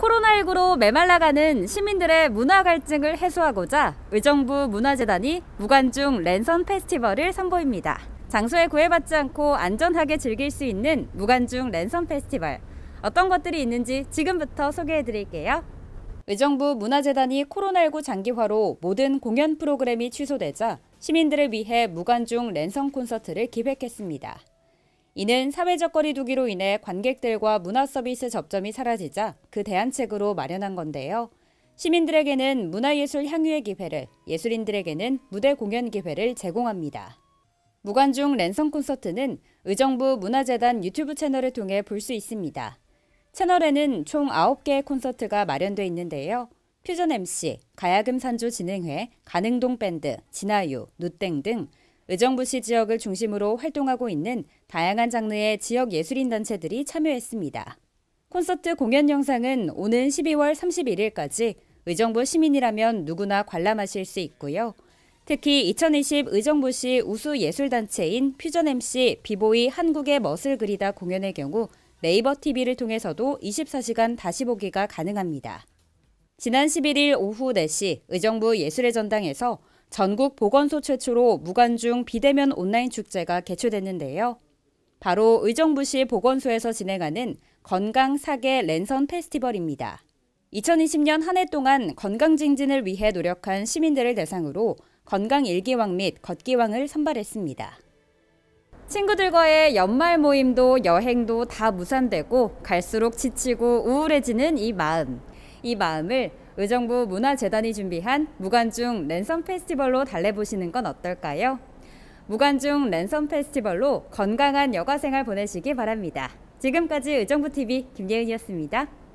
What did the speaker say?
코로나19로 메말라가는 시민들의 문화 갈증을 해소하고자 의정부 문화재단이 무관중 랜선 페스티벌을 선보입니다. 장소에 구애받지 않고 안전하게 즐길 수 있는 무관중 랜선 페스티벌. 어떤 것들이 있는지 지금부터 소개해 드릴게요. 의정부 문화재단이 코로나19 장기화로 모든 공연 프로그램이 취소되자 시민들을 위해 무관중 랜선 콘서트를 기획했습니다. 이는 사회적 거리두기로 인해 관객들과 문화 서비스 접점이 사라지자 그 대안책으로 마련한 건데요. 시민들에게는 문화예술 향유의 기회를, 예술인들에게는 무대 공연 기회를 제공합니다. 무관중 랜선 콘서트는 의정부 문화재단 유튜브 채널을 통해 볼 수 있습니다. 채널에는 총 9개의 콘서트가 마련돼 있는데요. 퓨전 MC, 가야금 산조 진행회, 가능동 밴드, 진아유, 누땡 등 의정부시 지역을 중심으로 활동하고 있는 다양한 장르의 지역 예술인 단체들이 참여했습니다. 콘서트 공연 영상은 오는 12월 31일까지 의정부 시민이라면 누구나 관람하실 수 있고요. 특히 2020 의정부시 우수 예술단체인 퓨전 MC 비보이 한국의 멋을 그리다 공연의 경우 네이버 TV를 통해서도 24시간 다시 보기가 가능합니다. 지난 11일 오후 4시 의정부 예술의 전당에서 전국 보건소 최초로 무관중 비대면 온라인 축제가 개최됐는데요. 바로 의정부시 보건소에서 진행하는 건강 사계 랜선 페스티벌입니다. 2020년 한 해 동안 건강 증진을 위해 노력한 시민들을 대상으로 건강 일기왕 및 걷기왕을 선발했습니다. 친구들과의 연말 모임도 여행도 다 무산되고 갈수록 지치고 우울해지는 이 마음. 이 마음을 의정부 문화재단이 준비한 무관중 랜선 페스티벌로 달래보시는 건 어떨까요? 무관중 랜선 페스티벌로 건강한 여가 생활 보내시기 바랍니다. 지금까지 의정부TV 김예은이었습니다.